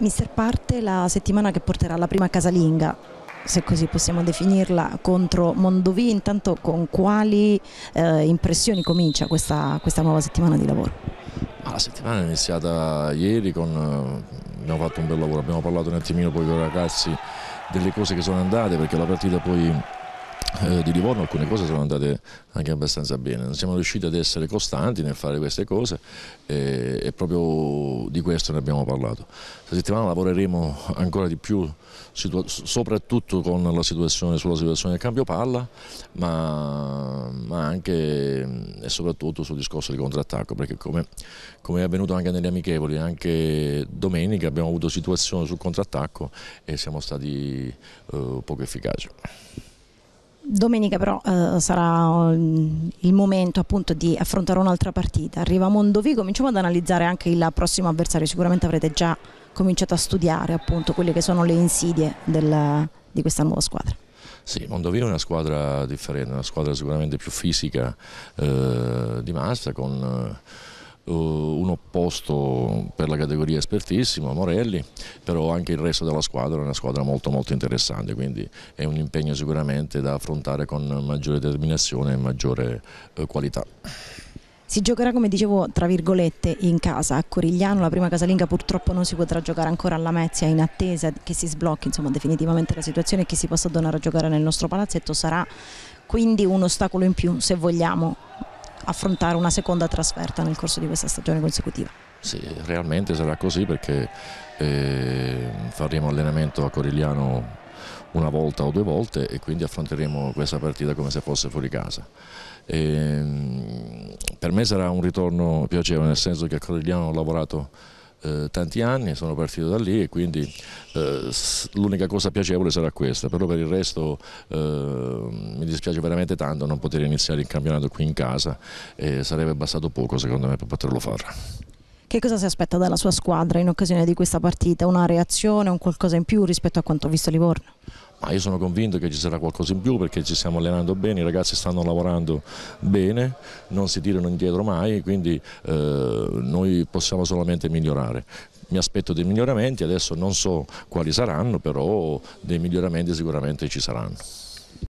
Mister parte la settimana che porterà la prima casalinga, se così possiamo definirla, contro Mondovì. Intanto con quali eh, impressioni comincia questa, questa, nuova settimana di lavoro? la settimana è iniziata ieri, con, eh, abbiamo fatto un bel lavoro, abbiamo parlato un attimino poi con i ragazzi delle cose che sono andate perché la partita poi eh, di Livorno alcune cose sono andate anche abbastanza bene, non siamo riusciti ad essere costanti nel fare queste cose e, e proprio di questo ne abbiamo parlato. Questa settimana lavoreremo ancora di più soprattutto situazione, sulla situazione del cambio palla ma, ma, anche e soprattutto sul discorso di contrattacco perché come, come, è avvenuto anche negli amichevoli anche domenica abbiamo avuto situazioni sul contrattacco e siamo stati eh, poco efficaci. Domenica però eh, sarà mm, il momento appunto di affrontare un'altra partita. Arriva Mondovi, cominciamo ad analizzare anche il prossimo avversario. Sicuramente avrete già cominciato a studiare appunto quelle che sono le insidie del, di questa nuova squadra. Sì, Mondovino è una squadra differente, una squadra sicuramente più fisica eh, di Massa con... Eh uh, un opposto per la categoria espertissimo, Morelli, però anche il resto della squadra è una squadra molto molto interessante, quindi è un impegno sicuramente da affrontare con maggiore determinazione e maggiore uh, qualità. Si giocherà come dicevo tra virgolette in casa a Corigliano, la prima casalinga purtroppo non si potrà giocare ancora alla Mezia in attesa che si sblocchi insomma, definitivamente la situazione e che si possa tornare a giocare nel nostro palazzetto, sarà quindi un ostacolo in più se vogliamo affrontare una seconda trasferta nel corso di questa stagione consecutiva. Sì, realmente sarà così perché eh, faremo allenamento a Corigliano una volta o due volte e quindi affronteremo questa partita come se fosse fuori casa. E, ehm, per me sarà un ritorno piacevole, nel senso che a Corigliano ho lavorato eh, tanti anni, sono partito da lì e quindi eh, l'unica cosa piacevole sarà questa, però per il resto eh, dispiace veramente tanto non poter iniziare il campionato qui in casa, eh, sarebbe bastato poco secondo me per poterlo fare. Che cosa si aspetta dalla sua squadra in occasione di questa partita? Una reazione, un qualcosa in più rispetto a quanto ho visto Livorno? Ma io sono convinto che ci sarà qualcosa in più perché ci stiamo allenando bene, i ragazzi stanno lavorando bene, non si tirano indietro mai, quindi eh, noi possiamo solamente migliorare mi aspetto dei miglioramenti, adesso non so quali saranno, però dei miglioramenti sicuramente ci saranno.